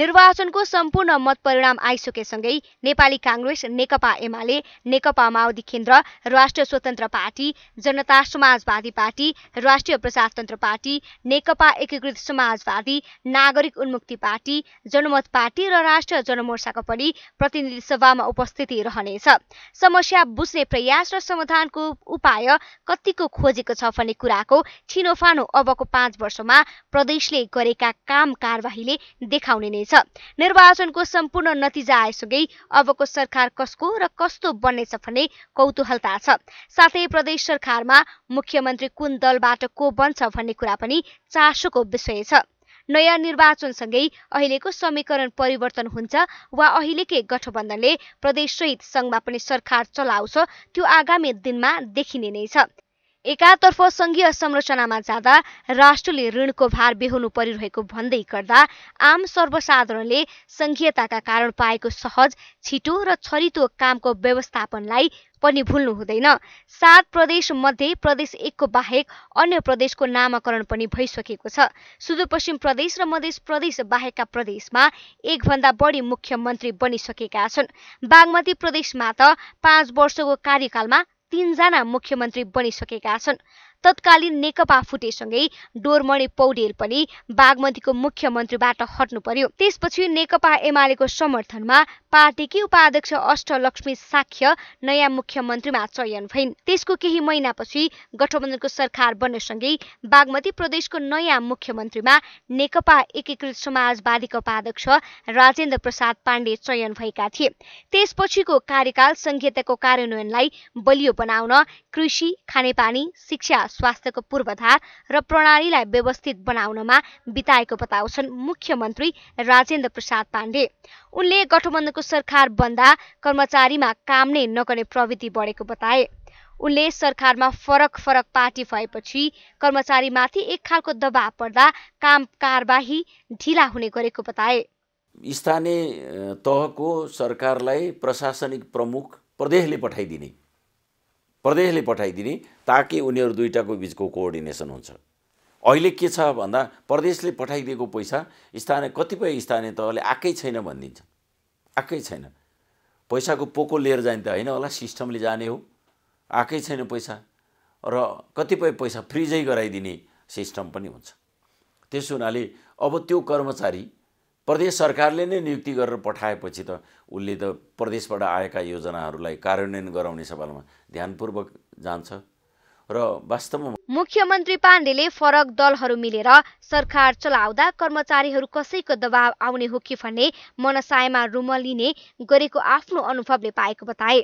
निर्वाचनको सम्पूर्ण मतपरिणाम आइसकेसँगै नेपाली काङ्ग्रेस नेकपा एमाले नेकपा माओवादी केन्द्र राष्ट्रिय स्वतन्त्र पार्टी जनता समाजवादी पार्टी राष्ट्रिय प्रजातन्त्र पार्टी नेकपा एकीकृत समाजवादी नागरिक उन्मुक्ति पार्टी जनमत पार्टी र राष्ट्रिय जनमोर्चाको पनि प्रतिनिधि सभामा उपस्थिति रहनेछ समस्या बुझ्ने प्रयास र समाधानको उपाय कतिको खोजेको छ भन्ने कुराको छिनोफानो अबको पाँच वर्षमा प्रदेशले गरेका काम कारवाहीले देखाउने हुनेछ निर्वाचनको सम्पूर्ण नतिजा आएसँगै अबको सरकार कसको र कस्तो बन्नेछ भन्ने कौतूहलता छ साथै प्रदेश सरकारमा मुख्यमन्त्री कुन दलबाट को बन्छ भन्ने कुरा पनि चासोको विषय छ नयाँ निर्वाचनसँगै अहिलेको समीकरण परिवर्तन हुन्छ वा अहिलेकै गठबन्धनले प्रदेशसहित सङ्घमा पनि सरकार चलाउँछ त्यो आगामी दिनमा देखिने नै छ एकातर्फ सङ्घीय संरचनामा जाँदा राष्ट्रले ऋणको भार बेहोर्नु परिरहेको भन्दै गर्दा आम सर्वसाधारणले सङ्घीयताका कारण पाएको सहज छिटो र छरितो कामको व्यवस्थापनलाई पनि भुल्नु हुँदैन सात प्रदेश मध्ये प्रदेश एकको बाहेक अन्य प्रदेशको नामाकरण पनि भइसकेको छ सुदूरपश्चिम प्रदेश र मध्य प्रदेश बाहेकका प्रदेशमा एकभन्दा बढी मुख्यमन्त्री बनिसकेका छन् बागमती प्रदेशमा त पाँच वर्षको कार्यकालमा तीनजना मुख्यमन्त्री बनिसकेका छन् तत्कालीन नेकपा फुटेसँगै डोरमणि पौडेल पनि बागमतीको मुख्यमन्त्रीबाट हट्नु पर्यो त्यसपछि नेकपा एमालेको समर्थनमा पार्टीकी उपाध्यक्ष अष्टलक्ष्मी साख्य नयाँ मुख्यमन्त्रीमा चयन भइन् त्यसको केही महिनापछि गठबन्धनको सरकार बन्नसँगै बागमती प्रदेशको नयाँ मुख्यमन्त्रीमा नेकपा एकीकृत समाजवादीको उपाध्यक्ष राजेन्द्र प्रसाद पाण्डे चयन भएका थिए त्यसपछिको कार्यकाल संहिताको कार्यान्वयनलाई बलियो बनाउन कृषि खानेपानी शिक्षा स्वास्थ्यको पूर्वाधार र प्रणालीलाई व्यवस्थित बनाउनमा बिताएको बताउँछन् मुख्यमन्त्री राजेन्द्र प्रसाद पाण्डे उनले गठबन्धनको सरकार बन्दा कर्मचारीमा काम नै नगर्ने प्रवृत्ति बढेको बताए उनले सरकारमा फरक फरक पार्टी भएपछि कर्मचारीमाथि एक खालको दबाव पर्दा काम कारबाही ढिला हुने गरेको बताए स्थानीय तहको सरकारलाई प्रशासनिक प्रमुख प्रदेशले पठाइदिने प्रदेशले पठाइदिने ताकि उनीहरू दुइटाको बिचको कोअर्डिनेसन हुन्छ अहिले के छ भन्दा प्रदेशले पठाइदिएको पैसा स्थानीय कतिपय स्थानीय तहले आएकै छैन भनिदिन्छ आएकै छैन पैसाको पोको लिएर जाने त होइन होला सिस्टमले जाने हो आएकै छैन पैसा र कतिपय पैसा फ्रिजै गराइदिने सिस्टम पनि हुन्छ त्यस हुनाले अब त्यो कर्मचारी प्रदेश सरकारले नै नियुक्ति गरेर पठाएपछि त उसले त प्रदेशबाट आएका योजनाहरूलाई कार्यान्वयन गराउने सवालमा ध्यानपूर्वक जान्छ र वास्तवमा मुख्यमन्त्री पाण्डेले फरक दलहरू मिलेर सरकार चलाउँदा कर्मचारीहरू कसैको दबाव आउने हो कि भन्ने मनसायमा रुमलिने गरेको आफ्नो अनुभवले पाएको बताए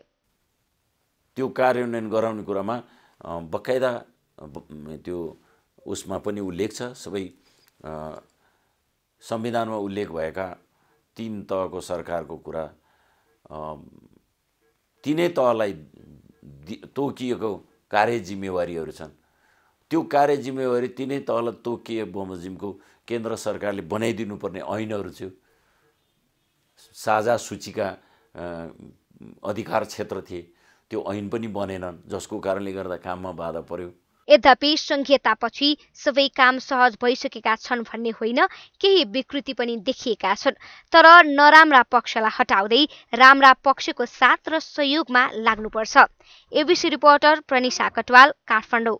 त्यो कार्यान्वयन गराउने कुरामा बकायदा त्यो उसमा पनि उल्लेख छ सबै संविधानमा उल्लेख भएका तिन तहको सरकारको कुरा तिनै तहलाई तोकिएको कार्य जिम्मेवारीहरू छन् त्यो कार्य जिम्मेवारी तिनै तहलाई तोकिए बमोजिमको केन्द्र सरकारले बनाइदिनुपर्ने ऐनहरू थियो साझा सूचीका अधिकार क्षेत्र थिए त्यो ऐन पनि बनेनन् जसको कारणले गर्दा काममा बाधा पर्यो यद्यपि सङ्घीयतापछि सबै काम सहज भइसकेका छन् भन्ने होइन केही विकृति पनि देखिएका छन् तर नराम्रा पक्षलाई हटाउँदै राम्रा पक्षको साथ र सहयोगमा लाग्नुपर्छ एबिसी रिपोर्टर प्रनिशा कटवाल काठमाडौँ